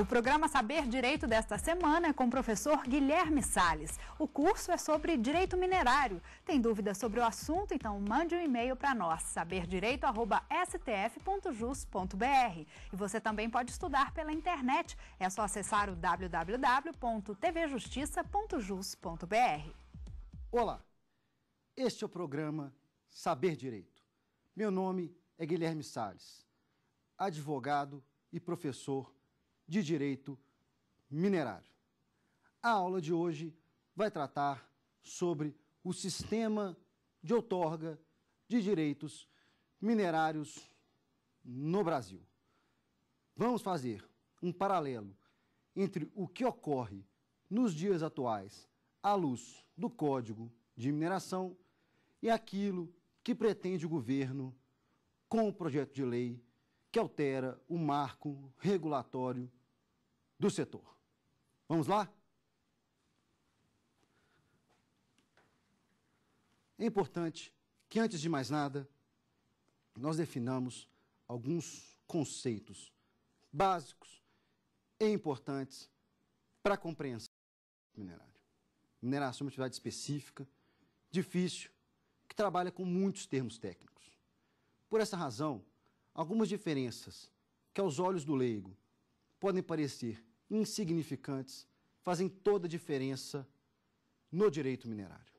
O programa Saber Direito desta semana é com o professor Guilherme Sales. O curso é sobre direito minerário. Tem dúvidas sobre o assunto? Então mande um e-mail para nós, saberdireito@stf.jus.br. E você também pode estudar pela internet. É só acessar o www.tvjustiça.jus.br. Olá. Este é o programa Saber Direito. Meu nome é Guilherme Sales, advogado e professor de Direito Minerário. A aula de hoje vai tratar sobre o sistema de outorga de direitos minerários no Brasil. Vamos fazer um paralelo entre o que ocorre nos dias atuais à luz do Código de Mineração e aquilo que pretende o governo com o projeto de lei que altera o marco regulatório do setor. Vamos lá? É importante que, antes de mais nada, nós definamos alguns conceitos básicos e importantes para a compreensão do minerário. Mineração é uma atividade específica, difícil, que trabalha com muitos termos técnicos. Por essa razão, algumas diferenças que aos olhos do leigo podem parecer insignificantes, fazem toda a diferença no direito minerário.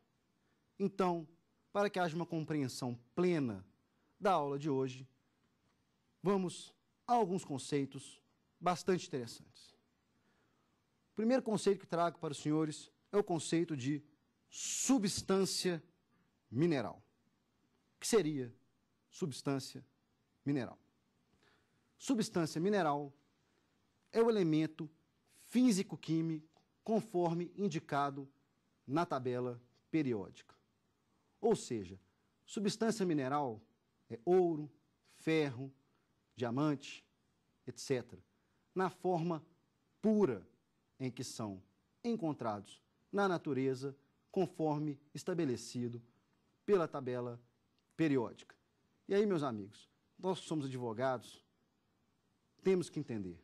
Então, para que haja uma compreensão plena da aula de hoje, vamos a alguns conceitos bastante interessantes. O primeiro conceito que trago para os senhores é o conceito de substância mineral. O que seria substância mineral? Substância mineral é o elemento físico-químico, conforme indicado na tabela periódica. Ou seja, substância mineral é ouro, ferro, diamante, etc. Na forma pura em que são encontrados na natureza, conforme estabelecido pela tabela periódica. E aí, meus amigos, nós somos advogados, temos que entender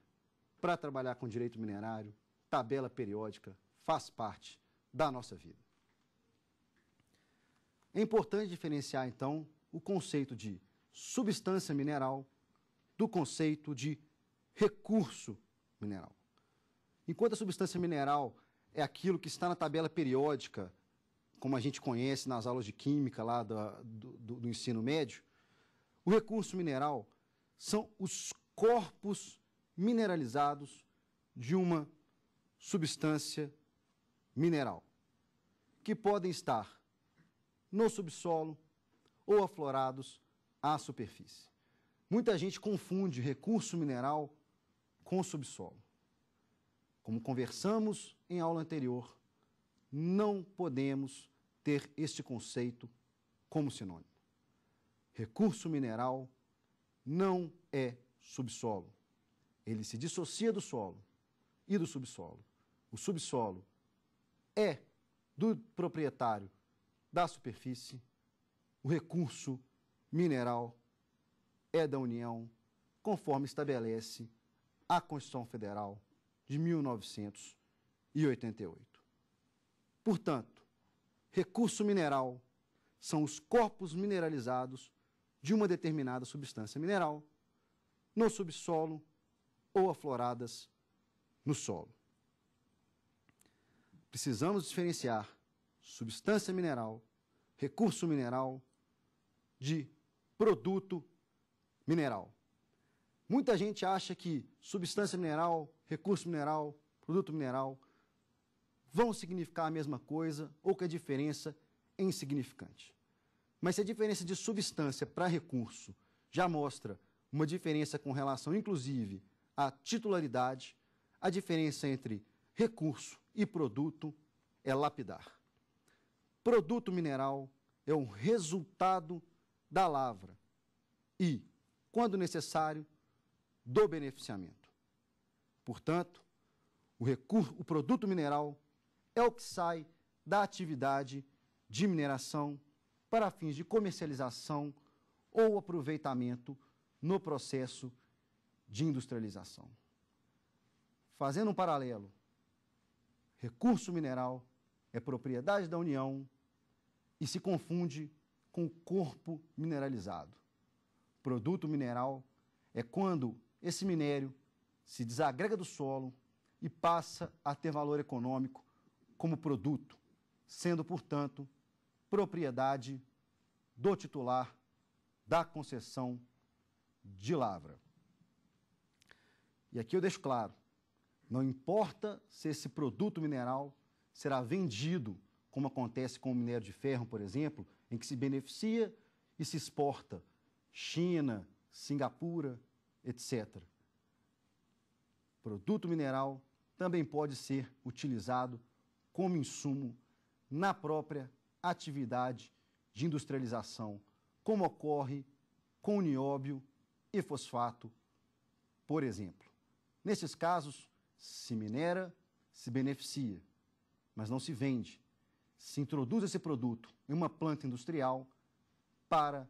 para trabalhar com direito minerário, tabela periódica, faz parte da nossa vida. É importante diferenciar, então, o conceito de substância mineral do conceito de recurso mineral. Enquanto a substância mineral é aquilo que está na tabela periódica, como a gente conhece nas aulas de química lá do, do, do ensino médio, o recurso mineral são os corpos mineralizados de uma substância mineral, que podem estar no subsolo ou aflorados à superfície. Muita gente confunde recurso mineral com subsolo. Como conversamos em aula anterior, não podemos ter este conceito como sinônimo. Recurso mineral não é subsolo. Ele se dissocia do solo e do subsolo. O subsolo é do proprietário da superfície, o recurso mineral é da União, conforme estabelece a Constituição Federal de 1988. Portanto, recurso mineral são os corpos mineralizados de uma determinada substância mineral no subsolo ou afloradas no solo. Precisamos diferenciar substância mineral, recurso mineral, de produto mineral. Muita gente acha que substância mineral, recurso mineral, produto mineral vão significar a mesma coisa ou que a diferença é insignificante. Mas se a diferença de substância para recurso já mostra uma diferença com relação, inclusive, a titularidade, a diferença entre recurso e produto é lapidar. Produto mineral é um resultado da lavra e, quando necessário, do beneficiamento. Portanto, o, recurso, o produto mineral é o que sai da atividade de mineração para fins de comercialização ou aproveitamento no processo de de industrialização. Fazendo um paralelo, recurso mineral é propriedade da União e se confunde com corpo mineralizado. Produto mineral é quando esse minério se desagrega do solo e passa a ter valor econômico como produto, sendo, portanto, propriedade do titular da concessão de lavra. E aqui eu deixo claro: não importa se esse produto mineral será vendido, como acontece com o minério de ferro, por exemplo, em que se beneficia e se exporta China, Singapura, etc. produto mineral também pode ser utilizado como insumo na própria atividade de industrialização, como ocorre com o nióbio e fosfato, por exemplo. Nesses casos, se minera, se beneficia, mas não se vende. Se introduz esse produto em uma planta industrial para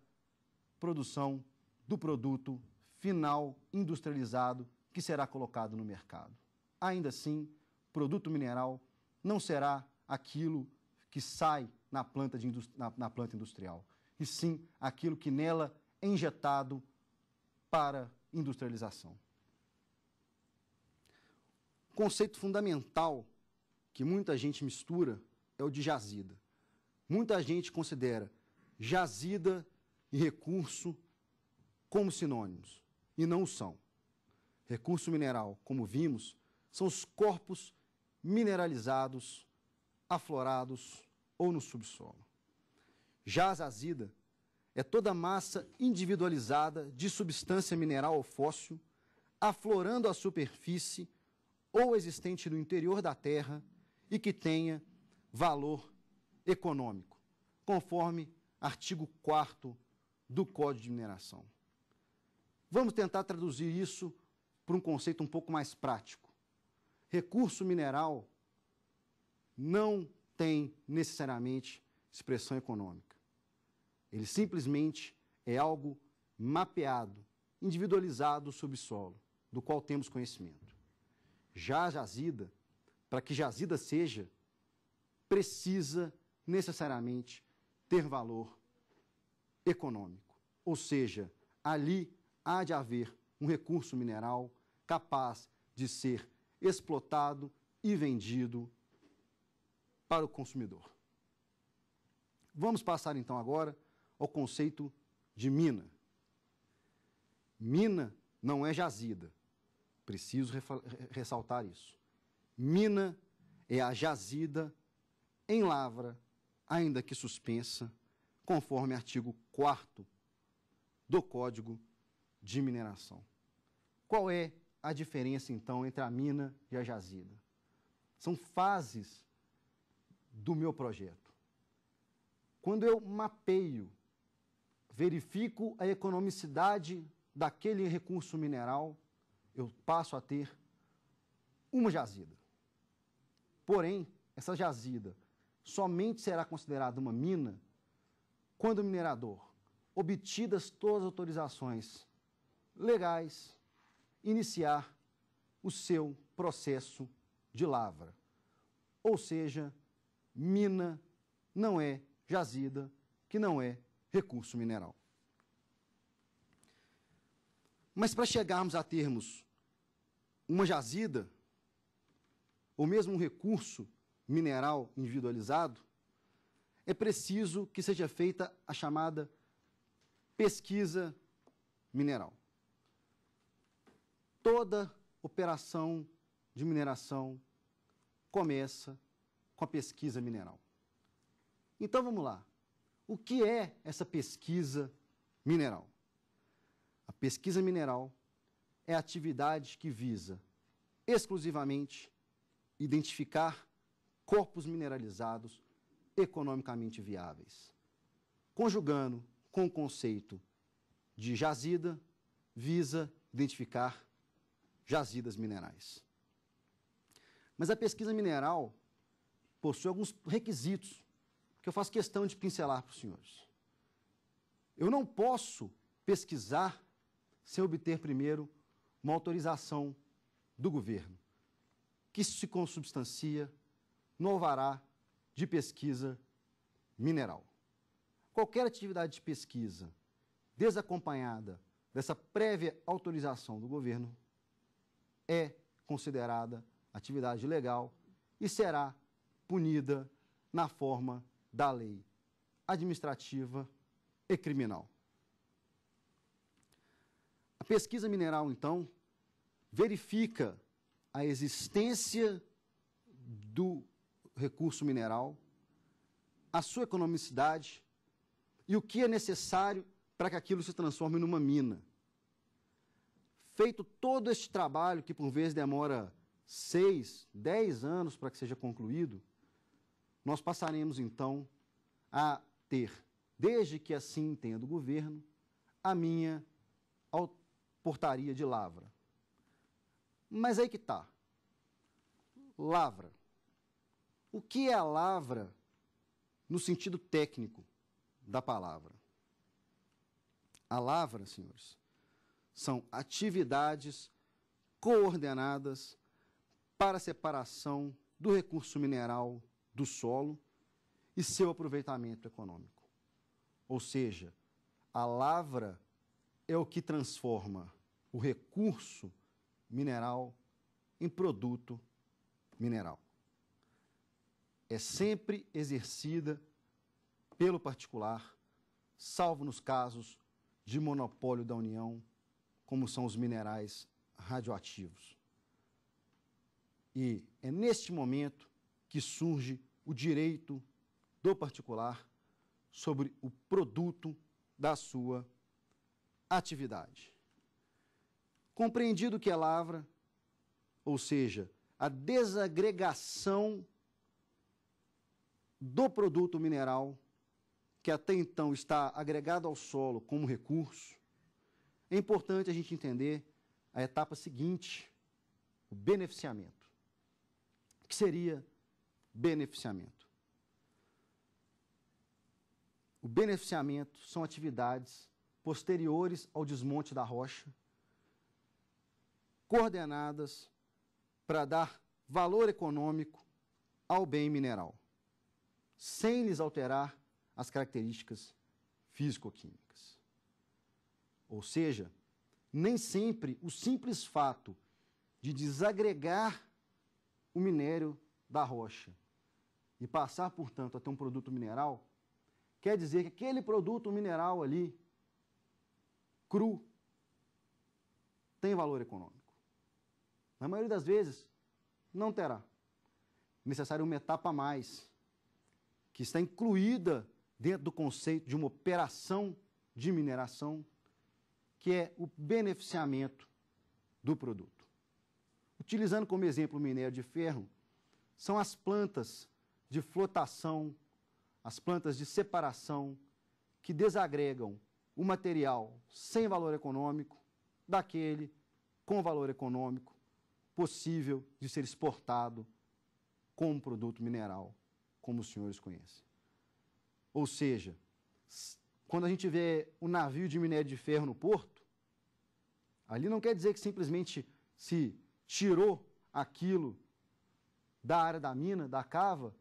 produção do produto final industrializado que será colocado no mercado. Ainda assim, produto mineral não será aquilo que sai na planta, de, na, na planta industrial, e sim aquilo que nela é injetado para industrialização conceito fundamental que muita gente mistura é o de jazida. Muita gente considera jazida e recurso como sinônimos, e não são. Recurso mineral, como vimos, são os corpos mineralizados, aflorados ou no subsolo. Já a jazida é toda massa individualizada de substância mineral ou fóssil aflorando à superfície ou existente no interior da terra e que tenha valor econômico, conforme artigo 4 do Código de Mineração. Vamos tentar traduzir isso para um conceito um pouco mais prático. Recurso mineral não tem necessariamente expressão econômica. Ele simplesmente é algo mapeado, individualizado no subsolo, do qual temos conhecimento já jazida, para que jazida seja, precisa necessariamente ter valor econômico. Ou seja, ali há de haver um recurso mineral capaz de ser explotado e vendido para o consumidor. Vamos passar então agora ao conceito de mina. Mina não é jazida, Preciso ressaltar isso. Mina é a jazida em lavra, ainda que suspensa, conforme artigo 4 do Código de Mineração. Qual é a diferença, então, entre a mina e a jazida? São fases do meu projeto. Quando eu mapeio, verifico a economicidade daquele recurso mineral, eu passo a ter uma jazida. Porém, essa jazida somente será considerada uma mina quando o minerador, obtidas todas as autorizações legais, iniciar o seu processo de lavra. Ou seja, mina não é jazida, que não é recurso mineral. Mas para chegarmos a termos uma jazida, ou mesmo um recurso mineral individualizado, é preciso que seja feita a chamada pesquisa mineral. Toda operação de mineração começa com a pesquisa mineral. Então vamos lá. O que é essa pesquisa mineral? Pesquisa mineral é atividade que visa exclusivamente identificar corpos mineralizados economicamente viáveis, conjugando com o conceito de jazida, visa identificar jazidas minerais. Mas a pesquisa mineral possui alguns requisitos que eu faço questão de pincelar para os senhores. Eu não posso pesquisar sem obter primeiro uma autorização do governo, que se consubstancia no alvará de pesquisa mineral. Qualquer atividade de pesquisa desacompanhada dessa prévia autorização do governo é considerada atividade ilegal e será punida na forma da lei administrativa e criminal. A pesquisa mineral, então, verifica a existência do recurso mineral, a sua economicidade e o que é necessário para que aquilo se transforme numa mina. Feito todo este trabalho, que por vezes demora seis, dez anos para que seja concluído, nós passaremos então a ter, desde que assim entenda o governo, a minha autoridade portaria de Lavra. Mas aí que está. Lavra. O que é a lavra no sentido técnico da palavra? A lavra, senhores, são atividades coordenadas para a separação do recurso mineral do solo e seu aproveitamento econômico. Ou seja, a lavra é o que transforma o recurso mineral em produto mineral. É sempre exercida pelo particular, salvo nos casos de monopólio da União, como são os minerais radioativos. E é neste momento que surge o direito do particular sobre o produto da sua atividade compreendido o que é lavra, ou seja, a desagregação do produto mineral, que até então está agregado ao solo como recurso, é importante a gente entender a etapa seguinte, o beneficiamento. O que seria beneficiamento? O beneficiamento são atividades posteriores ao desmonte da rocha, coordenadas para dar valor econômico ao bem mineral, sem lhes alterar as características físico-químicas. Ou seja, nem sempre o simples fato de desagregar o minério da rocha e passar, portanto, a ter um produto mineral, quer dizer que aquele produto mineral ali, cru, tem valor econômico. Na maioria das vezes, não terá. Necessário uma etapa a mais, que está incluída dentro do conceito de uma operação de mineração, que é o beneficiamento do produto. Utilizando como exemplo o minério de ferro, são as plantas de flotação, as plantas de separação, que desagregam o material sem valor econômico daquele com valor econômico possível de ser exportado como produto mineral, como os senhores conhecem. Ou seja, quando a gente vê um navio de minério de ferro no porto, ali não quer dizer que simplesmente se tirou aquilo da área da mina, da cava,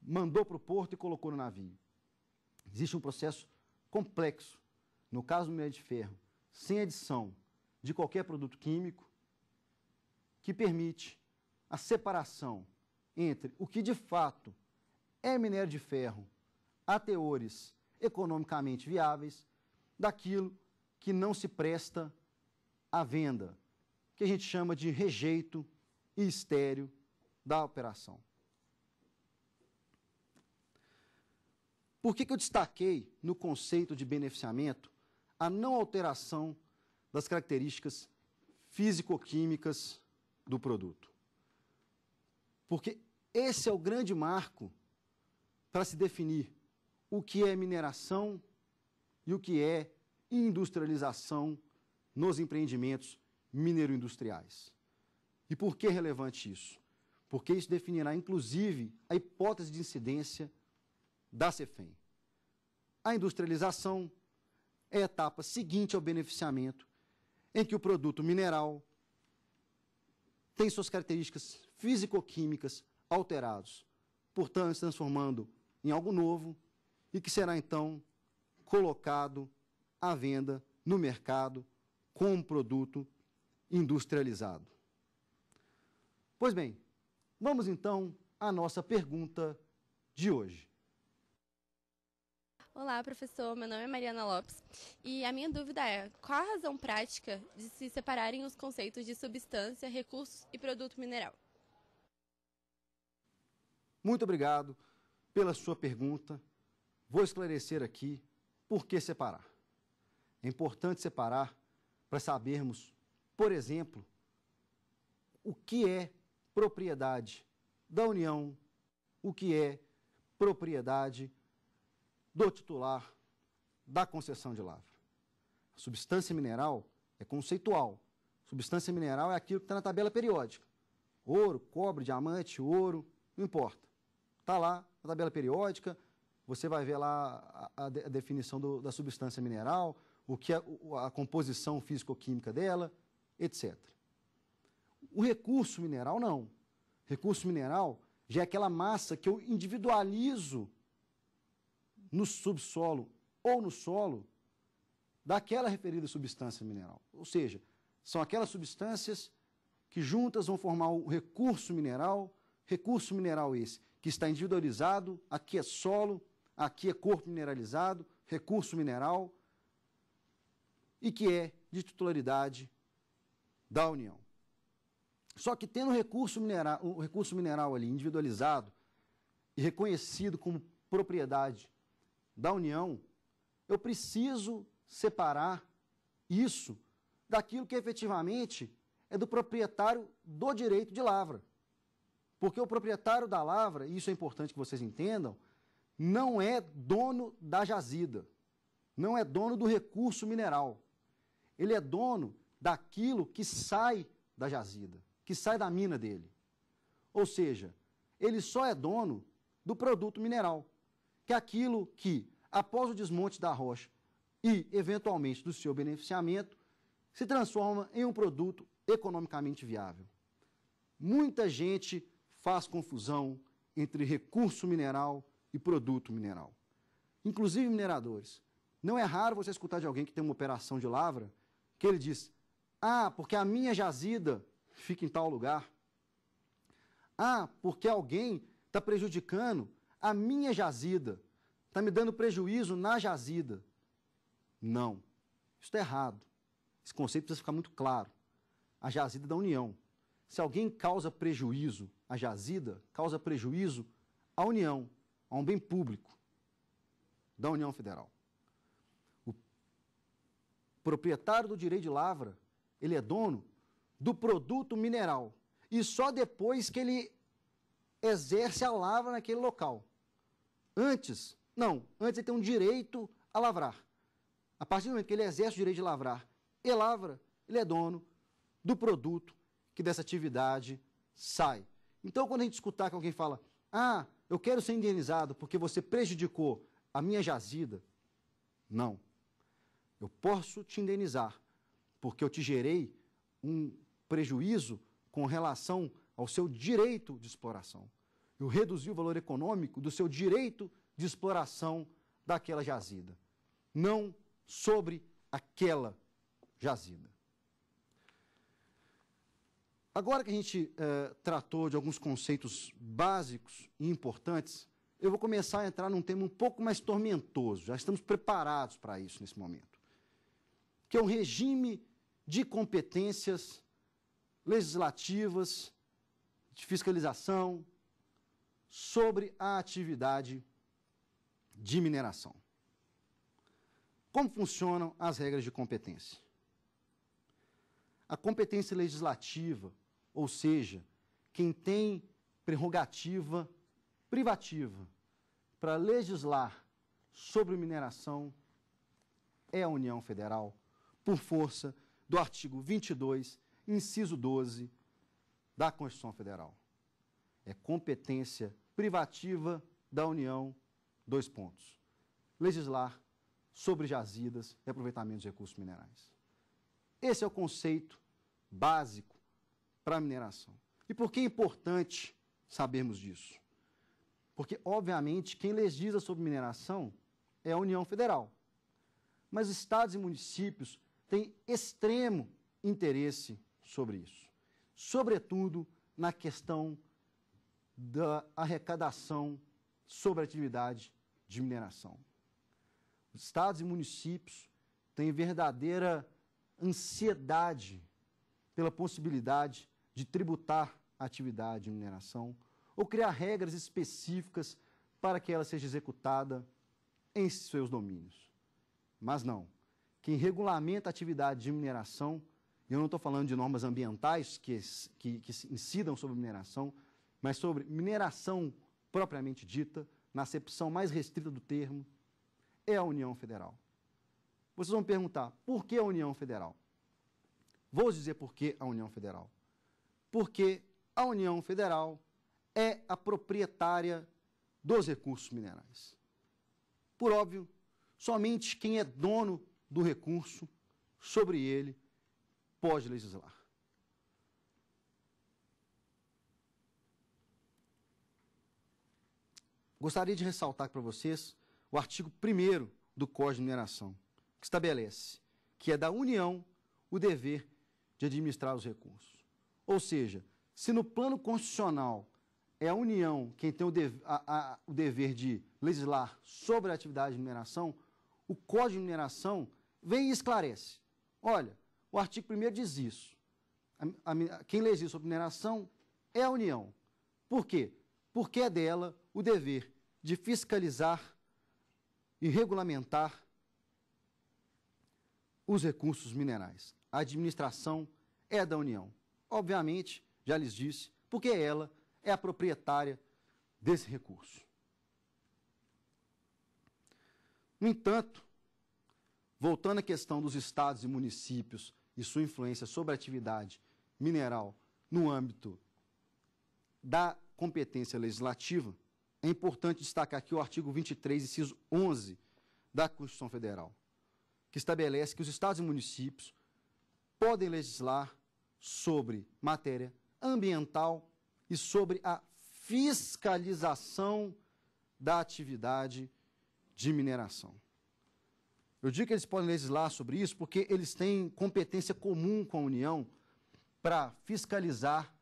mandou para o porto e colocou no navio. Existe um processo complexo, no caso do minério de ferro, sem adição de qualquer produto químico, que permite a separação entre o que de fato é minério de ferro a teores economicamente viáveis daquilo que não se presta à venda, que a gente chama de rejeito e estéreo da operação. Por que, que eu destaquei no conceito de beneficiamento a não alteração das características físico-químicas do produto. Porque esse é o grande marco para se definir o que é mineração e o que é industrialização nos empreendimentos industriais. E por que é relevante isso? Porque isso definirá, inclusive, a hipótese de incidência da CEFEM. A industrialização é a etapa seguinte ao beneficiamento, em que o produto mineral têm suas características físico-químicas alterados, portanto, se transformando em algo novo e que será então colocado à venda no mercado com um produto industrializado. Pois bem, vamos então à nossa pergunta de hoje. Olá, professor. Meu nome é Mariana Lopes e a minha dúvida é: qual a razão prática de se separarem os conceitos de substância, recurso e produto mineral? Muito obrigado pela sua pergunta. Vou esclarecer aqui por que separar. É importante separar para sabermos, por exemplo, o que é propriedade da União, o que é propriedade do titular da concessão de lavra. A substância mineral é conceitual. Substância mineral é aquilo que está na tabela periódica. Ouro, cobre, diamante, ouro, não importa. Está lá na tabela periódica, você vai ver lá a, a definição do, da substância mineral, o que é a, a composição físico-química dela, etc. O recurso mineral, não. Recurso mineral já é aquela massa que eu individualizo no subsolo ou no solo daquela referida substância mineral. Ou seja, são aquelas substâncias que juntas vão formar o recurso mineral, recurso mineral esse que está individualizado, aqui é solo, aqui é corpo mineralizado, recurso mineral, e que é de titularidade da União. Só que tendo o recurso mineral, o recurso mineral ali individualizado e reconhecido como propriedade da união, eu preciso separar isso daquilo que efetivamente é do proprietário do direito de lavra. Porque o proprietário da lavra, e isso é importante que vocês entendam, não é dono da jazida, não é dono do recurso mineral. Ele é dono daquilo que sai da jazida, que sai da mina dele. Ou seja, ele só é dono do produto mineral que aquilo que, após o desmonte da rocha e, eventualmente, do seu beneficiamento, se transforma em um produto economicamente viável. Muita gente faz confusão entre recurso mineral e produto mineral. Inclusive mineradores. Não é raro você escutar de alguém que tem uma operação de lavra que ele diz: Ah, porque a minha jazida fica em tal lugar. Ah, porque alguém está prejudicando a minha jazida. Está me dando prejuízo na jazida. Não. Isso está errado. Esse conceito precisa ficar muito claro. A jazida é da União. Se alguém causa prejuízo à jazida, causa prejuízo à União, a um bem público da União Federal. O proprietário do direito de lavra, ele é dono do produto mineral. E só depois que ele exerce a lavra naquele local. Antes, não, antes ele tem um direito a lavrar. A partir do momento que ele exerce o direito de lavrar e lavra, ele é dono do produto que dessa atividade sai. Então, quando a gente escutar que alguém fala, ah, eu quero ser indenizado porque você prejudicou a minha jazida, não. Eu posso te indenizar porque eu te gerei um prejuízo com relação a ao seu direito de exploração. Eu reduzi o valor econômico do seu direito de exploração daquela jazida, não sobre aquela jazida. Agora que a gente eh, tratou de alguns conceitos básicos e importantes, eu vou começar a entrar num tema um pouco mais tormentoso. Já estamos preparados para isso nesse momento. Que é um regime de competências legislativas de fiscalização sobre a atividade de mineração. Como funcionam as regras de competência? A competência legislativa, ou seja, quem tem prerrogativa privativa para legislar sobre mineração é a União Federal, por força do artigo 22, inciso 12 da Constituição Federal. É competência privativa da União, dois pontos. Legislar sobre jazidas e aproveitamento de recursos minerais. Esse é o conceito básico para a mineração. E por que é importante sabermos disso? Porque, obviamente, quem legisla sobre mineração é a União Federal. Mas estados e municípios têm extremo interesse sobre isso sobretudo na questão da arrecadação sobre a atividade de mineração. Os estados e municípios têm verdadeira ansiedade pela possibilidade de tributar a atividade de mineração ou criar regras específicas para que ela seja executada em seus domínios. Mas não. Quem regulamenta a atividade de mineração eu não estou falando de normas ambientais que, que, que incidam sobre mineração, mas sobre mineração propriamente dita, na acepção mais restrita do termo, é a União Federal. Vocês vão perguntar, por que a União Federal? Vou dizer por que a União Federal. Porque a União Federal é a proprietária dos recursos minerais. Por óbvio, somente quem é dono do recurso sobre ele pode legislar. Gostaria de ressaltar para vocês o artigo 1 do Código de Mineração, que estabelece que é da União o dever de administrar os recursos. Ou seja, se no plano constitucional é a União quem tem o, a, a, o dever de legislar sobre a atividade de mineração, o Código de Mineração vem e esclarece. Olha, o artigo 1 diz isso. A, a, quem legisla sobre mineração é a União. Por quê? Porque é dela o dever de fiscalizar e regulamentar os recursos minerais. A administração é da União. Obviamente, já lhes disse, porque ela é a proprietária desse recurso. No entanto, Voltando à questão dos estados e municípios e sua influência sobre a atividade mineral no âmbito da competência legislativa, é importante destacar aqui o artigo 23, inciso 11 da Constituição Federal, que estabelece que os estados e municípios podem legislar sobre matéria ambiental e sobre a fiscalização da atividade de mineração. Eu digo que eles podem legislar sobre isso porque eles têm competência comum com a União para fiscalizar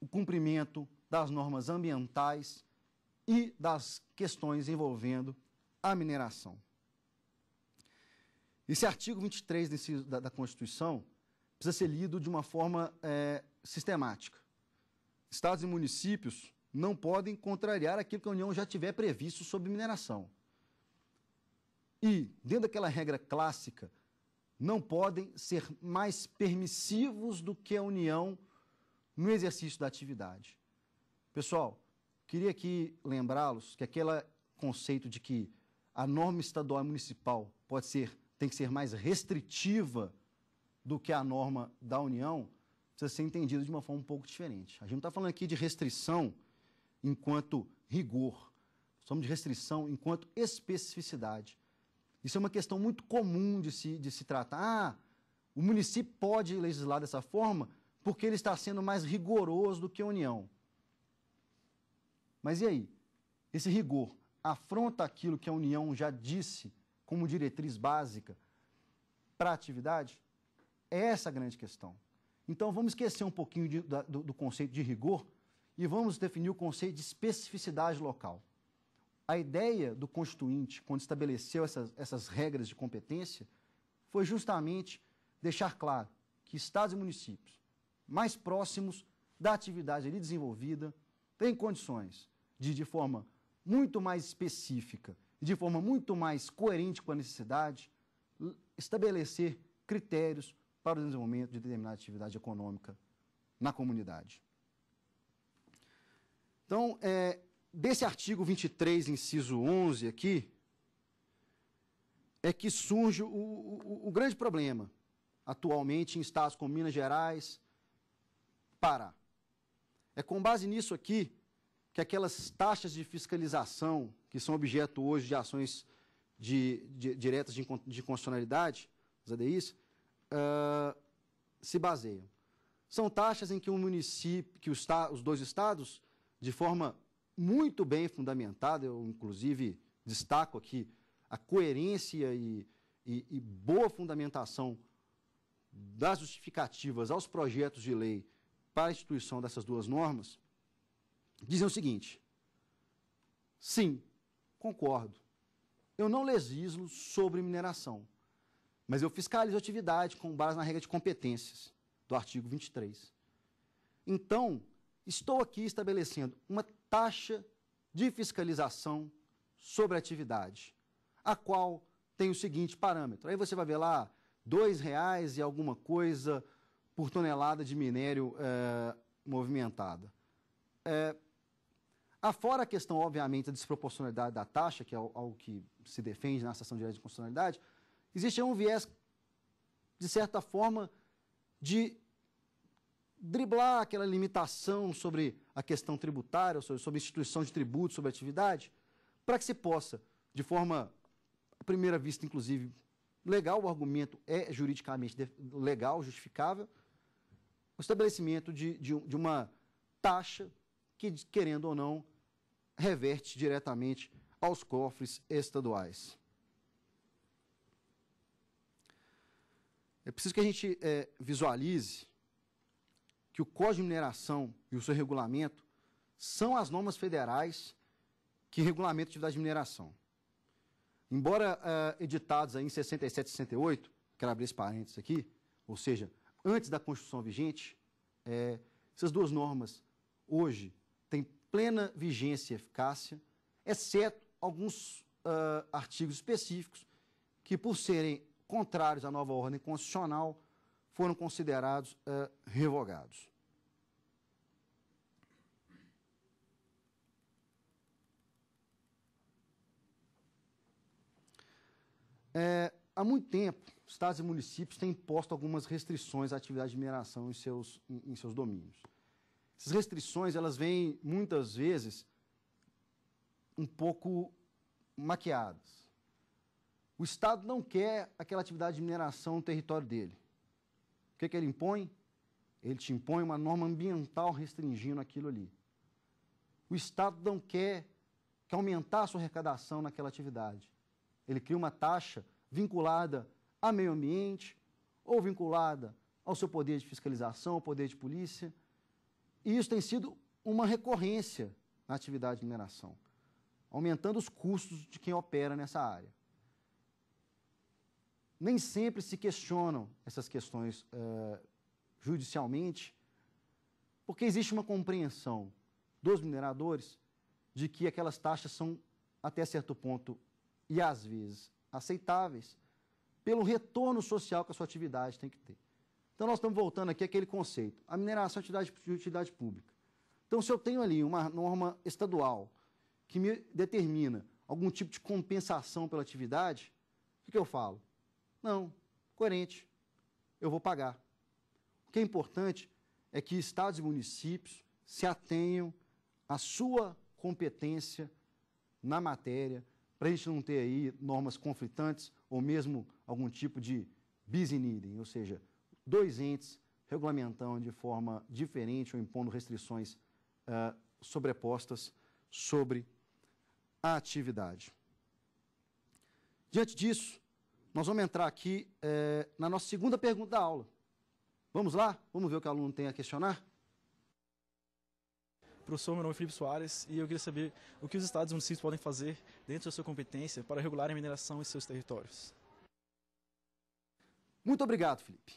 o cumprimento das normas ambientais e das questões envolvendo a mineração. Esse artigo 23 desse, da, da, Constituição precisa ser lido de uma forma é, sistemática. Estados e municípios não podem contrariar aquilo que a União já tiver previsto sobre mineração e, dentro daquela regra clássica, não podem ser mais permissivos do que a União no exercício da atividade. Pessoal, queria aqui lembrá-los que aquele conceito de que a norma estadual e municipal pode ser, tem que ser mais restritiva do que a norma da União, precisa ser entendido de uma forma um pouco diferente. A gente não está falando aqui de restrição enquanto rigor, somos de restrição enquanto especificidade. Isso é uma questão muito comum de se, de se tratar. Ah, o município pode legislar dessa forma porque ele está sendo mais rigoroso do que a União. Mas e aí? Esse rigor afronta aquilo que a União já disse como diretriz básica para a atividade? É essa a grande questão. Então vamos esquecer um pouquinho de, da, do, do conceito de rigor e vamos definir o conceito de especificidade local. A ideia do Constituinte, quando estabeleceu essas, essas regras de competência, foi justamente deixar claro que estados e municípios mais próximos da atividade ali desenvolvida têm condições de, de forma muito mais específica e de forma muito mais coerente com a necessidade, estabelecer critérios para o desenvolvimento de determinada atividade econômica na comunidade. Então, é, desse artigo 23, inciso 11 aqui, é que surge o, o, o grande problema atualmente em estados como Minas Gerais, Pará. É com base nisso aqui que aquelas taxas de fiscalização, que são objeto hoje de ações de, de, diretas de, de constitucionalidade, as ADIs, uh, ah, se baseiam. São taxas em que o município, que os dois estados, de forma muito bem fundamentada, eu inclusive destaco aqui a coerência e, e, e boa fundamentação das justificativas aos projetos de lei para a instituição dessas duas normas, dizem o seguinte: sim, concordo, eu não legislo sobre mineração, mas eu fiscalizo a atividade com base na regra de competências do artigo 23. Então, estou aqui estabelecendo uma taxa de fiscalização sobre a atividade, a qual tem o seguinte parâmetro. Aí você vai ver lá dois reais e alguma coisa por tonelada de minério é, movimentada. É, afora a questão, obviamente, da desproporcionalidade da taxa, que é algo que se defende na ação de Direito de Constitucionalidade, existe um viés, de certa forma, de driblar aquela limitação sobre a questão tributária, sobre instituição de tributos, sobre atividade, para que se possa, de forma, à primeira vista, inclusive, legal, o argumento é juridicamente legal, justificável, o estabelecimento de, de, de uma taxa que, querendo ou não, reverte diretamente aos cofres estaduais. É preciso que a gente é, visualize que o Código de Mineração e o seu regulamento são as normas federais que regulamentam a atividade de mineração. Embora uh, editados em 67 e 68, quero abrir esse parênteses aqui, ou seja, antes da Constituição vigente, é, essas duas normas hoje têm plena vigência e eficácia, exceto alguns uh, artigos específicos que, por serem contrários à nova ordem constitucional, foram considerados uh, revogados. É, há muito tempo, estados e municípios têm imposto algumas restrições à atividade de mineração em seus, em, em seus domínios. Essas restrições, elas vêm, muitas vezes, um pouco maquiadas. O Estado não quer aquela atividade de mineração no território dele que, que ele impõe? Ele te impõe uma norma ambiental restringindo aquilo ali. O Estado não quer que aumentar a sua arrecadação naquela atividade. Ele cria uma taxa vinculada a meio ambiente ou vinculada ao seu poder de fiscalização, ao poder de polícia. E isso tem sido uma recorrência na atividade de mineração, aumentando os custos de quem opera nessa área nem sempre se questionam essas questões uh, judicialmente, porque existe uma compreensão dos mineradores de que aquelas taxas são, até certo ponto, e às vezes aceitáveis, pelo retorno social que a sua atividade tem que ter. Então, nós estamos voltando aqui àquele conceito. A mineração é atividade, de utilidade pública. Então, se eu tenho ali uma norma estadual que me determina algum tipo de compensação pela atividade, o que eu falo? Não, coerente. Eu vou pagar. O que é importante é que estados e municípios se atenham à sua competência na matéria, para a gente não ter aí normas conflitantes ou mesmo algum tipo de bis ou seja, dois entes regulamentando de forma diferente ou impondo restrições uh, sobrepostas sobre a atividade. Diante disso, nós vamos entrar aqui é, na nossa segunda pergunta da aula. Vamos lá? Vamos ver o que o aluno tem a questionar? Professor, meu nome é Felipe Soares e eu queria saber o que os estados e municípios podem fazer dentro da sua competência para regular a mineração em seus territórios. Muito obrigado, Felipe.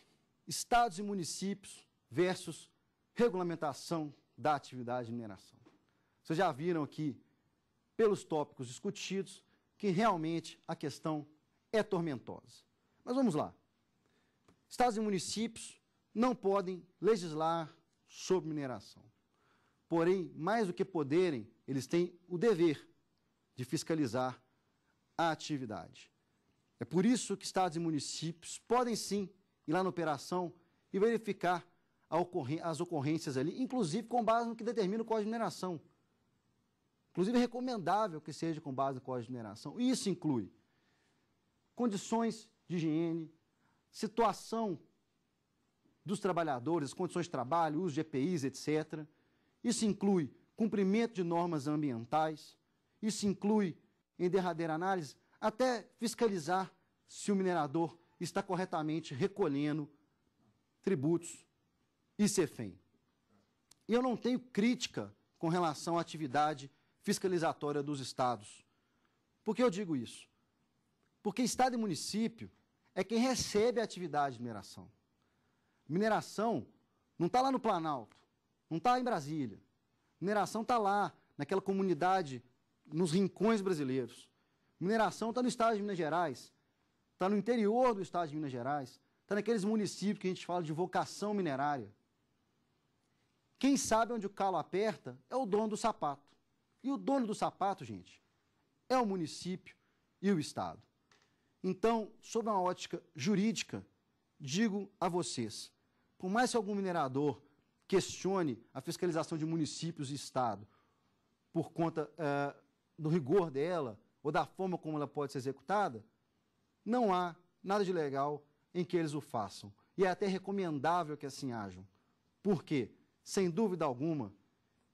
Estados e municípios versus regulamentação da atividade de mineração. Vocês já viram aqui, pelos tópicos discutidos, que realmente a questão é tormentosa. Mas vamos lá. Estados e municípios não podem legislar sobre mineração. Porém, mais do que poderem, eles têm o dever de fiscalizar a atividade. É por isso que estados e municípios podem sim ir lá na operação e verificar as ocorrências ali, inclusive com base no que determina o Código de Mineração. Inclusive é recomendável que seja com base no Código de Mineração. Isso inclui condições de higiene, situação dos trabalhadores, condições de trabalho, uso de EPIs, etc. Isso inclui cumprimento de normas ambientais, isso inclui, em derradeira análise, até fiscalizar se o minerador está corretamente recolhendo tributos e CEFEM. E eu não tenho crítica com relação à atividade fiscalizatória dos estados. Por que eu digo isso? Porque estado e município é quem recebe a atividade de mineração. Mineração não está lá no Planalto, não está em Brasília. Mineração está lá, naquela comunidade, nos rincões brasileiros. Mineração está no estado de Minas Gerais, está no interior do estado de Minas Gerais, está naqueles municípios que a gente fala de vocação minerária. Quem sabe onde o calo aperta é o dono do sapato. E o dono do sapato, gente, é o município e o estado. Então, sob uma ótica jurídica, digo a vocês, por mais que algum minerador questione a fiscalização de municípios e Estado por conta eh, do rigor dela ou da forma como ela pode ser executada, não há nada de legal em que eles o façam. E é até recomendável que assim hajam. Porque, sem dúvida alguma,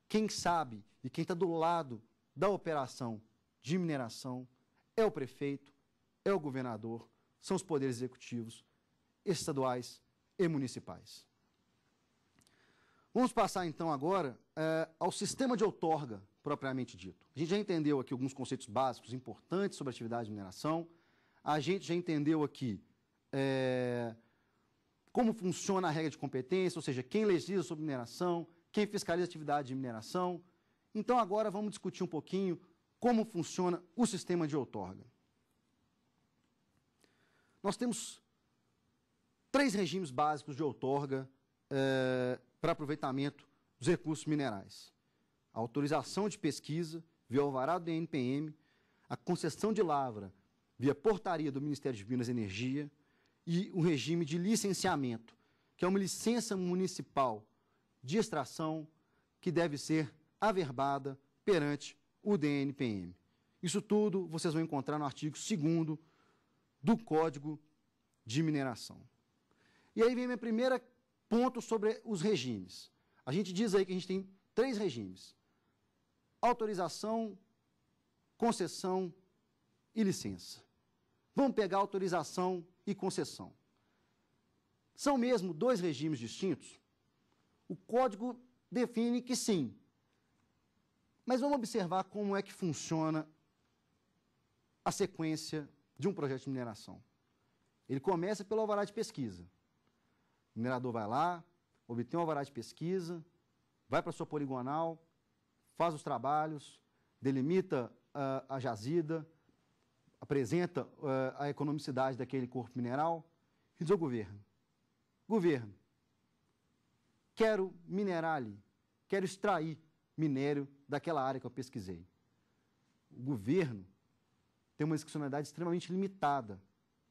quem sabe e quem está do lado da operação de mineração é o prefeito, é o governador, são os poderes executivos estaduais e municipais. Vamos passar então agora é, ao sistema de outorga propriamente dito. A gente já entendeu aqui alguns conceitos básicos importantes sobre a atividade de mineração. A gente já entendeu aqui é, como funciona a regra de competência, ou seja, quem legisla sobre mineração, quem fiscaliza a atividade de mineração. Então agora vamos discutir um pouquinho como funciona o sistema de outorga. Nós temos três regimes básicos de outorga é, para aproveitamento dos recursos minerais: a autorização de pesquisa via alvará do INPM, a concessão de lavra via portaria do Ministério de Minas e Energia e o regime de licenciamento, que é uma licença municipal de extração que deve ser averbada perante o DNPM. Isso tudo vocês vão encontrar no artigo 2 do Código de Mineração. E aí vem meu primeiro ponto sobre os regimes. A gente diz aí que a gente tem três regimes: autorização, concessão e licença. Vamos pegar autorização e concessão. São mesmo dois regimes distintos? O código define que sim. Mas vamos observar como é que funciona a sequência de um projeto de mineração. Ele começa pelo alvará de pesquisa. O minerador vai lá, obtém um alvará de pesquisa, vai para a sua poligonal, faz os trabalhos, delimita uh, a jazida, apresenta uh, a economicidade daquele corpo mineral e diz ao governo: Governo, quero minerar ali, quero extrair minério daquela área que eu pesquisei. O governo tem uma discricionalidade extremamente limitada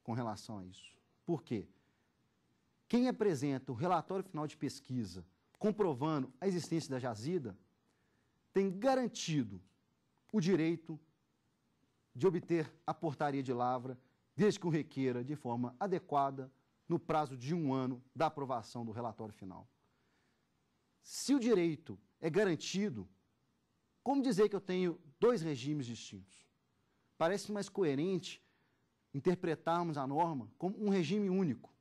com relação a isso. Por quê? Quem apresenta o relatório final de pesquisa comprovando a existência da jazida tem garantido o direito de obter a portaria de lavra, desde que o requeira de forma adequada, no prazo de um ano da aprovação do relatório final. Se o direito é garantido, como dizer que eu tenho dois regimes distintos? Parece mais coerente interpretarmos a norma como um regime único,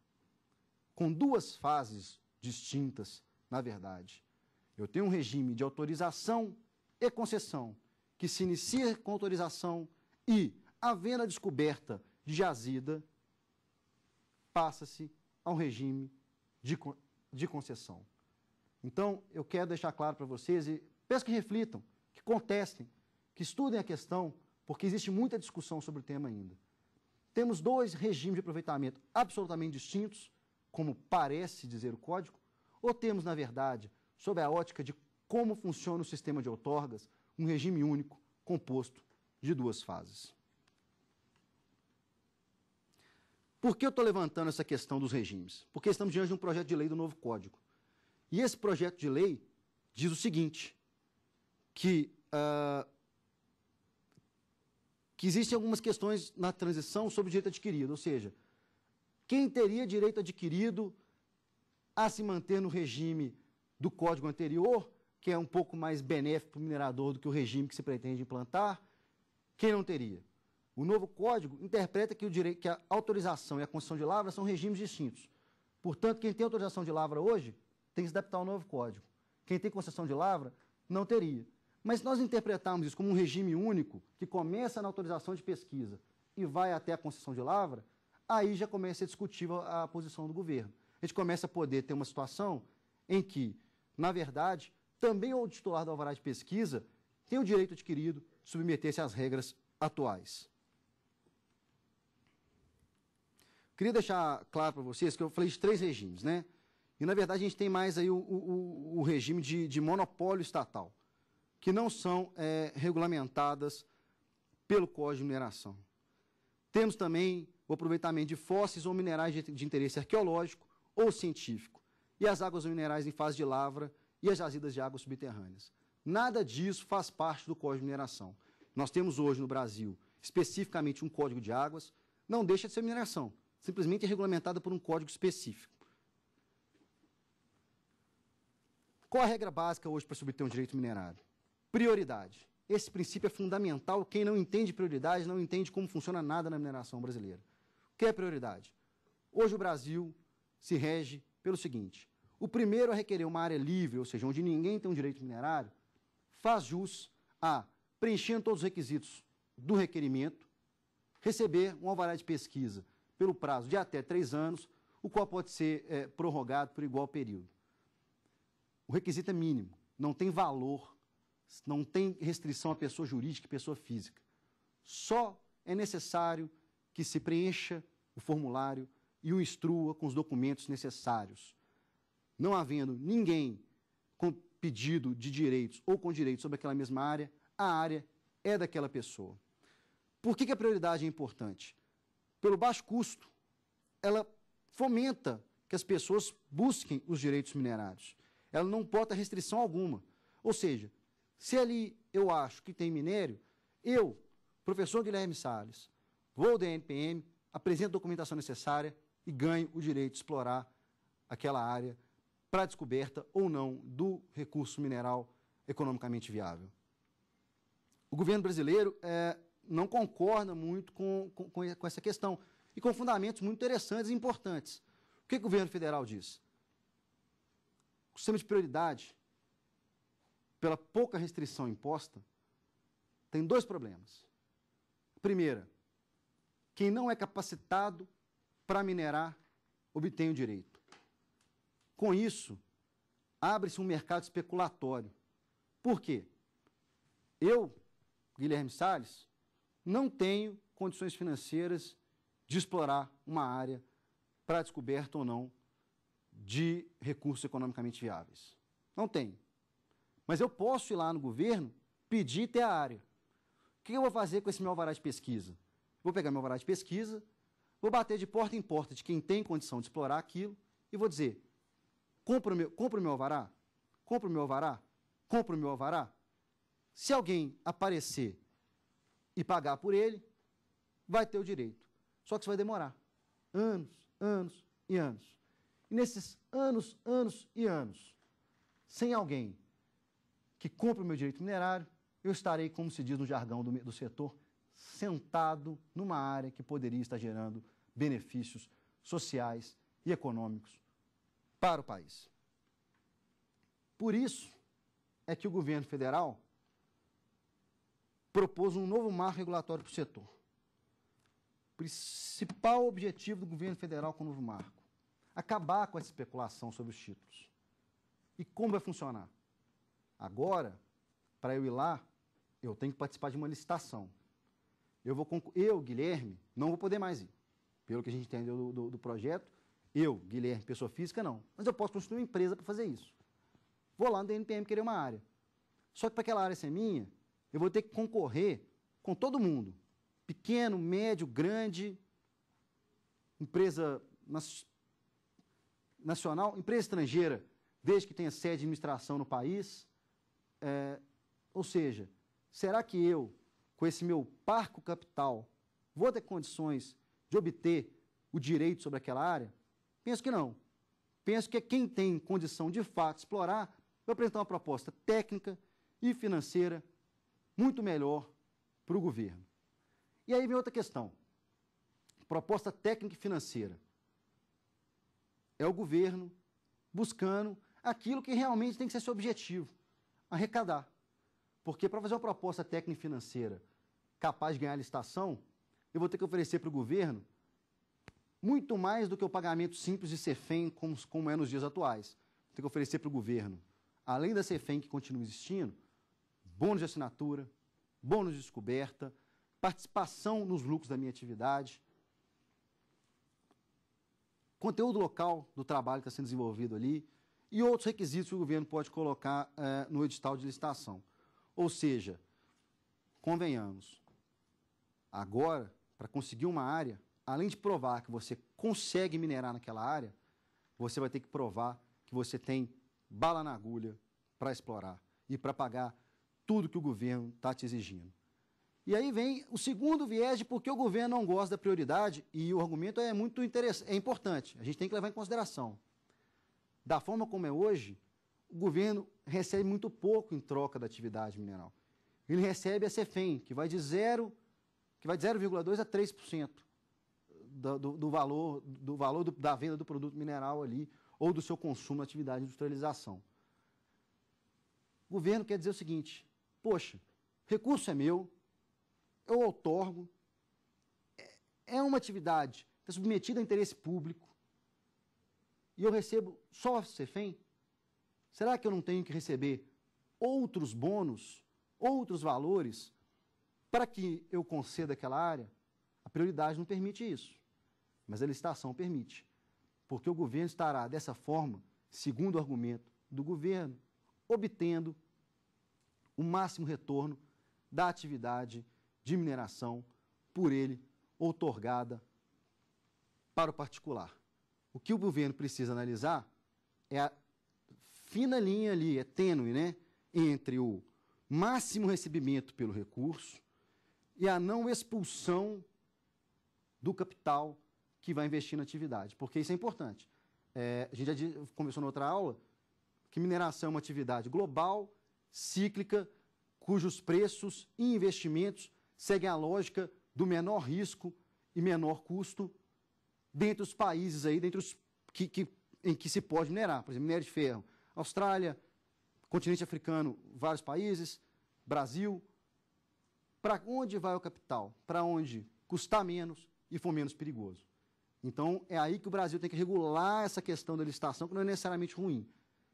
com duas fases distintas, na verdade. Eu tenho um regime de autorização e concessão, que se inicia com autorização e, havendo a descoberta de jazida, passa-se ao regime de, de concessão. Então, eu quero deixar claro para vocês, e peço que reflitam, que contestem, que estudem a questão porque existe muita discussão sobre o tema ainda. Temos dois regimes de aproveitamento absolutamente distintos, como parece dizer o código, ou temos, na verdade, sob a ótica de como funciona o sistema de outorgas, um regime único composto de duas fases. Por que eu estou levantando essa questão dos regimes? Porque estamos diante de um projeto de lei do novo Código. E esse projeto de lei diz o seguinte, que uh, que existem algumas questões na transição sobre direito adquirido, ou seja, quem teria direito adquirido a se manter no regime do código anterior, que é um pouco mais benéfico para o minerador do que o regime que se pretende implantar, quem não teria? O novo código interpreta que, o direito, que a autorização e a concessão de lavra são regimes distintos. Portanto, quem tem autorização de lavra hoje tem que se adaptar ao novo código. Quem tem concessão de lavra não teria. Mas se nós interpretarmos isso como um regime único, que começa na autorização de pesquisa e vai até a concessão de lavra, aí já começa a ser discutível a posição do governo. A gente começa a poder ter uma situação em que, na verdade, também o titular do alvará de pesquisa tem o direito adquirido de submeter-se às regras atuais. Queria deixar claro para vocês que eu falei de três regimes, né? E, na verdade, a gente tem mais aí o, o, o regime de, de monopólio estatal que não são é, regulamentadas pelo Código de Mineração. Temos também o aproveitamento de fósseis ou minerais de, de interesse arqueológico ou científico, e as águas minerais em fase de lavra e as jazidas de águas subterrâneas. Nada disso faz parte do Código de Mineração. Nós temos hoje no Brasil, especificamente, um Código de Águas, não deixa de ser mineração, simplesmente é regulamentada por um código específico. Qual a regra básica hoje para se obter um direito minerário? prioridade. Esse princípio é fundamental. Quem não entende prioridade não entende como funciona nada na mineração brasileira. O que é prioridade? Hoje o Brasil se rege pelo seguinte: o primeiro a requerer uma área livre, ou seja, onde ninguém tem um direito minerário, faz jus a, preenchendo todos os requisitos do requerimento, receber um alvará de pesquisa pelo prazo de até três anos, o qual pode ser é, prorrogado por igual período. O requisito é mínimo, não tem valor não tem restrição a pessoa jurídica e pessoa física. Só é necessário que se preencha o formulário e o instrua com os documentos necessários. Não havendo ninguém com pedido de direitos ou com direitos sobre aquela mesma área, a área é daquela pessoa. Por que, que a prioridade é importante? Pelo baixo custo, ela fomenta que as pessoas busquem os direitos minerários. Ela não porta restrição alguma. Ou seja, se ali eu acho que tem minério, eu, professor Guilherme Salles, vou ao DNPM, apresento a documentação necessária e ganho o direito de explorar aquela área para descoberta ou não do recurso mineral economicamente viável. O governo brasileiro é, não concorda muito com, com, com, essa questão e com fundamentos muito interessantes e importantes. O que, que o governo federal diz? O sistema de prioridade pela pouca restrição imposta, tem dois problemas. Primeira, quem não é capacitado para minerar obtém o direito. Com isso, abre-se um mercado especulatório. Por quê? Eu, Guilherme Salles, não tenho condições financeiras de explorar uma área para descoberta ou não de recursos economicamente viáveis. Não tenho. Mas eu posso ir lá no governo pedir ter a área. O que eu vou fazer com esse meu alvará de pesquisa? Vou pegar meu alvará de pesquisa, vou bater de porta em porta de quem tem condição de explorar aquilo e vou dizer: compro o meu, meu alvará? Compro o meu alvará? Compro o meu alvará? Se alguém aparecer e pagar por ele, vai ter o direito. Só que isso vai demorar anos, anos e anos. E nesses anos, anos e anos, sem alguém que cumpre o meu direito minerário, eu estarei, como se diz no jargão do, do setor, sentado numa área que poderia estar gerando benefícios sociais e econômicos para o país. Por isso é que o governo federal propôs um novo marco regulatório para o setor. O principal objetivo do governo federal com o novo marco: acabar com essa especulação sobre os títulos. E como vai funcionar? Agora, para eu ir lá, eu tenho que participar de uma licitação. Eu, vou eu, Guilherme, não vou poder mais ir. Pelo que a gente entendeu do, do, do projeto, eu, Guilherme, pessoa física, não. Mas eu posso construir uma empresa para fazer isso. Vou lá no DNPM querer uma área. Só que para aquela área ser minha, eu vou ter que concorrer com todo mundo. Pequeno, médio, grande, empresa nacional, empresa estrangeira, desde que tenha sede de administração no país. É, ou seja, será que eu, com esse meu parco capital, vou ter condições de obter o direito sobre aquela área? Penso que não. Penso que é quem tem condição de fato explorar vai apresentar uma proposta técnica e financeira muito melhor para o governo. E aí vem outra questão. Proposta técnica e financeira. É o governo buscando aquilo que realmente tem que ser seu objetivo arrecadar. Porque para fazer uma proposta técnica e financeira capaz de ganhar licitação, eu vou ter que oferecer para o governo muito mais do que o pagamento simples de CEFEM, como, como é nos dias atuais. Vou ter que oferecer para o governo, além da CEFEM que continua existindo, bônus de assinatura, bônus de descoberta, participação nos lucros da minha atividade, conteúdo local do trabalho que está sendo desenvolvido ali, e outros requisitos que o governo pode colocar eh, no edital de licitação. Ou seja, convenhamos, agora, para conseguir uma área, além de provar que você consegue minerar naquela área, você vai ter que provar que você tem bala na agulha para explorar e para pagar tudo que o governo está te exigindo. E aí vem o segundo viés de por que o governo não gosta da prioridade, e o argumento é muito interessante, é importante, a gente tem que levar em consideração. Da forma como é hoje, o governo recebe muito pouco em troca da atividade mineral. Ele recebe a CEFEM, que vai de zero, que vai de 0,2 a 3% do, do, do valor, do valor do, da venda do produto mineral ali, ou do seu consumo na atividade de industrialização. O governo quer dizer o seguinte, poxa, recurso é meu, eu outorgo, é, é uma atividade que é submetida a interesse público, e eu recebo só a CEFEM? Será que eu não tenho que receber outros bônus, outros valores, para que eu conceda aquela área? A prioridade não permite isso, mas a licitação permite, porque o governo estará, dessa forma, segundo o argumento do governo, obtendo o máximo retorno da atividade de mineração por ele outorgada para o particular. O que o governo precisa analisar é a fina linha ali, é tênue, né? Entre o máximo recebimento pelo recurso e a não expulsão do capital que vai investir na atividade, porque isso é importante. É, a gente já conversou na outra aula que mineração é uma atividade global, cíclica, cujos preços e investimentos seguem a lógica do menor risco e menor custo dentre os países aí, dentre os que, que, em que se pode minerar. Por exemplo, minério de ferro, Austrália, continente africano, vários países, Brasil. Para onde vai o capital? Para onde custar menos e for menos perigoso. Então, é aí que o Brasil tem que regular essa questão da licitação, que não é necessariamente ruim.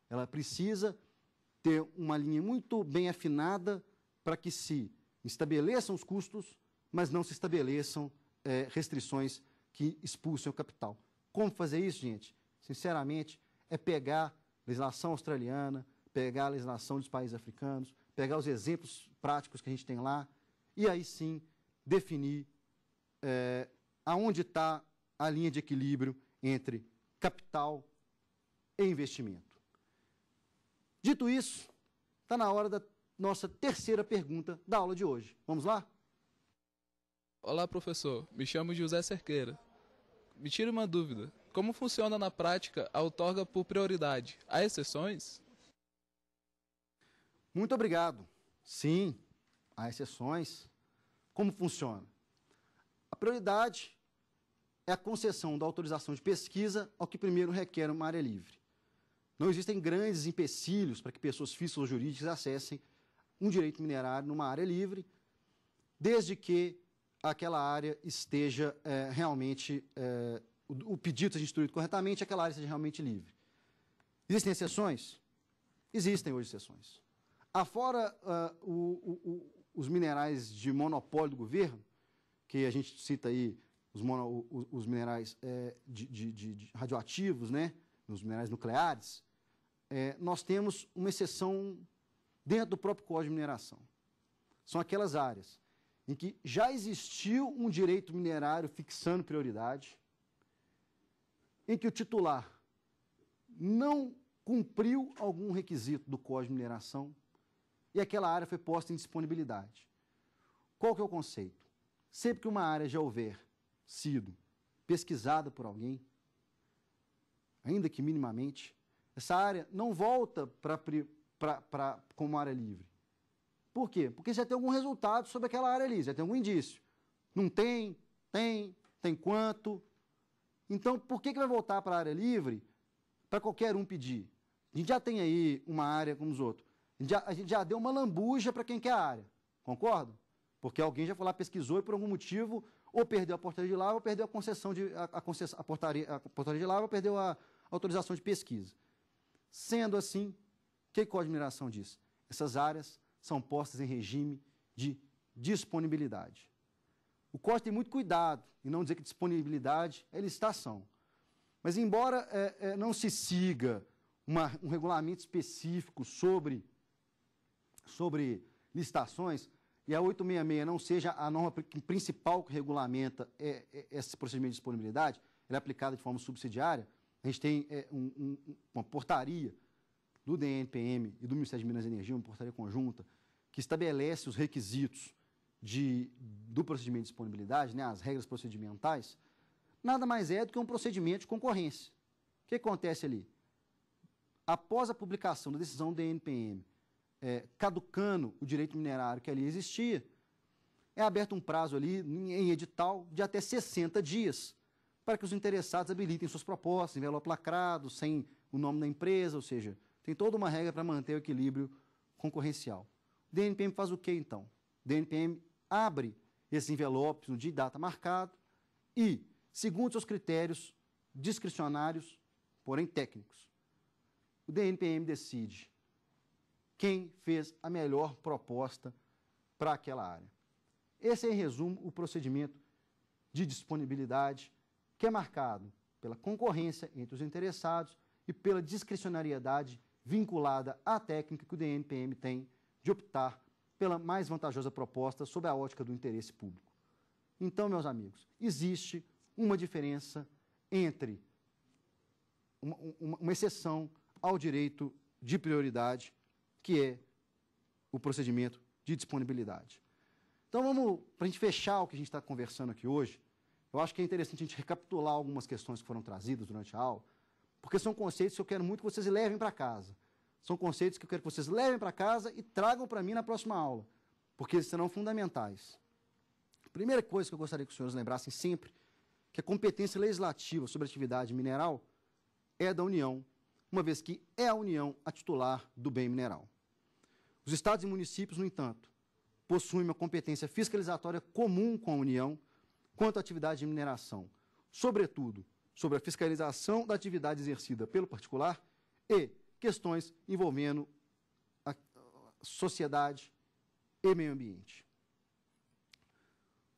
Ela precisa ter uma linha muito bem afinada para que se estabeleçam os custos, mas não se estabeleçam é, restrições que expulsem o capital. Como fazer isso, gente? Sinceramente, é pegar legislação australiana, pegar a legislação dos países africanos, pegar os exemplos práticos que a gente tem lá, e aí sim definir é, aonde está a linha de equilíbrio entre capital e investimento. Dito isso, está na hora da nossa terceira pergunta da aula de hoje. Vamos lá? Olá, professor. Me chamo José Cerqueira. Me tira uma dúvida. Como funciona na prática a outorga por prioridade? Há exceções? Muito obrigado. Sim, há exceções. Como funciona? A prioridade é a concessão da autorização de pesquisa ao que primeiro requer uma área livre. Não existem grandes empecilhos para que pessoas físicas ou jurídicas acessem um direito minerário numa área livre, desde que aquela área esteja é, realmente, é, o, o, pedido seja instruído corretamente, aquela área esteja realmente livre. Existem exceções? Existem hoje exceções. Afora uh, o, o, os minerais de monopólio do governo, que a gente cita aí os, mono, os, os minerais é, de, de, de, de, radioativos, né? os minerais nucleares, é, nós temos uma exceção dentro do próprio Código de Mineração. São aquelas áreas em que já existiu um direito minerário fixando prioridade, em que o titular não cumpriu algum requisito do Código de Mineração e aquela área foi posta em disponibilidade. Qual que é o conceito? Sempre que uma área já houver sido pesquisada por alguém, ainda que minimamente, essa área não volta para como área livre. Por quê? Porque já tem algum resultado sobre aquela área ali, já tem algum indício. Não tem, tem, tem quanto. Então, por que, que vai voltar para a área livre para qualquer um pedir? A gente já tem aí uma área como os outros. A gente já, a gente já deu uma lambuja para quem quer a área, concordo? Porque alguém já foi lá, pesquisou e por algum motivo ou perdeu a portaria de lava ou perdeu a concessão de a, a, concessão, a portaria, a portaria de lava ou perdeu a autorização de pesquisa. Sendo assim, o que a Código de diz? Essas áreas são postas em regime de disponibilidade. O Código tem muito cuidado em não dizer que disponibilidade é licitação. Mas, embora é, é, não se siga uma, um regulamento específico sobre, sobre licitações, e a 866 não seja a norma principal que regulamenta é, é, esse procedimento de disponibilidade, ela é aplicada de forma subsidiária, a gente tem é, um, um, uma portaria do DNPM e do Ministério de Minas e Energia, uma portaria conjunta, que estabelece os requisitos de, do procedimento de disponibilidade, né, as regras procedimentais, nada mais é do que um procedimento de concorrência. O que acontece ali? Após a publicação da decisão do DNPM, é, caducando o direito minerário que ali existia, é aberto um prazo ali em edital de até 60 dias para que os interessados habilitem suas propostas, envelope lacrado, sem o nome da empresa, ou seja, tem toda uma regra para manter o equilíbrio concorrencial. DNPM faz o que então? DNPM abre esses envelopes no dia e data marcado e, segundo seus critérios discricionários, porém técnicos, o DNPM decide quem fez a melhor proposta para aquela área. Esse é, em resumo, o procedimento de disponibilidade que é marcado pela concorrência entre os interessados e pela discricionariedade vinculada à técnica que o DNPM tem de optar pela mais vantajosa proposta sob a ótica do interesse público. Então, meus amigos, existe uma diferença entre uma, uma, uma exceção ao direito de prioridade, que é o procedimento de disponibilidade. Então, vamos, para a gente fechar o que a gente está conversando aqui hoje, eu acho que é interessante a gente recapitular algumas questões que foram trazidas durante a aula, porque são conceitos que eu quero muito que vocês levem para casa. São conceitos que eu quero que vocês levem para casa e tragam para mim na próxima aula, porque eles serão fundamentais. A primeira coisa que eu gostaria que os senhores lembrassem sempre, que a competência legislativa sobre atividade mineral é da União, uma vez que é a União a titular do bem mineral. Os estados e municípios, no entanto, possuem uma competência fiscalizatória comum com a União quanto à atividade de mineração, sobretudo sobre a fiscalização da atividade exercida pelo particular e questões envolvendo a sociedade e meio ambiente.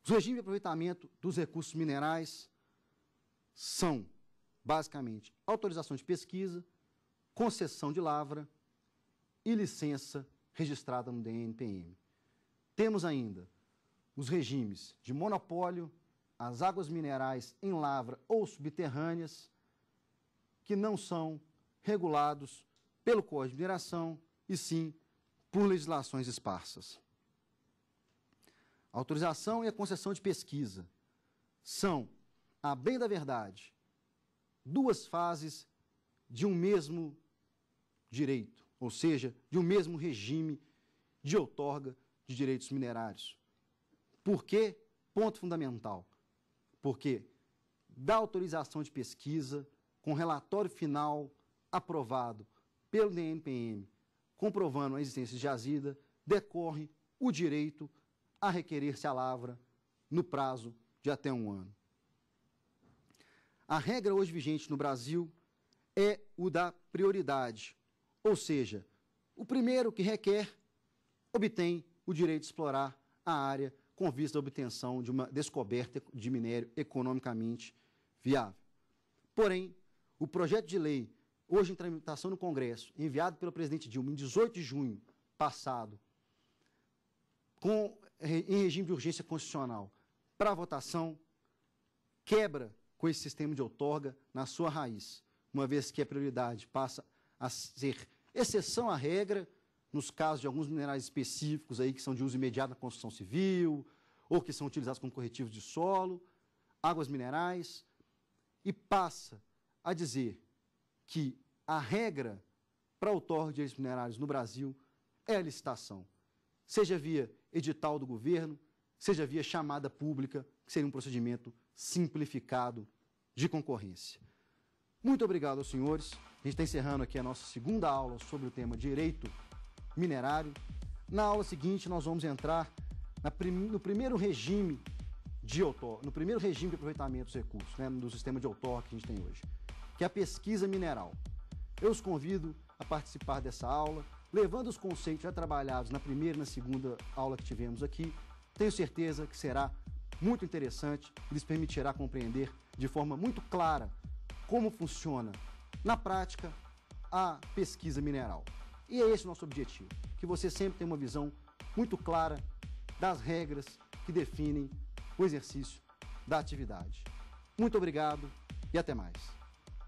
Os regimes de aproveitamento dos recursos minerais são, basicamente, autorização de pesquisa, concessão de lavra e licença registrada no DNPM. Temos ainda os regimes de monopólio, as águas minerais em lavra ou subterrâneas, que não são regulados pelo Código de Mineração e sim por legislações esparsas. A autorização e a concessão de pesquisa são, a bem da verdade, duas fases de um mesmo direito, ou seja, de um mesmo regime de outorga de direitos minerários. Por quê? Ponto fundamental. Porque da autorização de pesquisa, com relatório final aprovado pelo DNPM, comprovando a existência de jazida, decorre o direito a requerer-se a lavra no prazo de até um ano. A regra hoje vigente no Brasil é o da prioridade, ou seja, o primeiro que requer obtém o direito de explorar a área com vista à obtenção de uma descoberta de minério economicamente viável. Porém, o projeto de lei hoje em tramitação no Congresso, enviado pelo presidente Dilma em 18 de junho passado, com, eh, em regime de urgência constitucional, para votação, quebra com esse sistema de outorga na sua raiz, uma vez que a prioridade passa a ser exceção à regra, nos casos de alguns minerais específicos aí que são de uso imediato na construção civil, ou que são utilizados como corretivos de solo, águas minerais, e passa a dizer que a regra para outorga de direitos minerários no Brasil é a licitação, seja via edital do governo, seja via chamada pública, que seria um procedimento simplificado de concorrência. Muito obrigado aos senhores. A gente está encerrando aqui a nossa segunda aula sobre o tema direito minerário. Na aula seguinte, nós vamos entrar prim... no primeiro regime de outor, no primeiro regime de aproveitamento dos recursos, né, do sistema de outor que a gente tem hoje que é a pesquisa mineral. Eu os convido a participar dessa aula, levando os conceitos já trabalhados na primeira e na segunda aula que tivemos aqui. Tenho certeza que será muito interessante e lhes permitirá compreender de forma muito clara como funciona, na prática, a pesquisa mineral. E é esse o nosso objetivo, que você sempre tenha uma visão muito clara das regras que definem o exercício da atividade. Muito obrigado e até mais.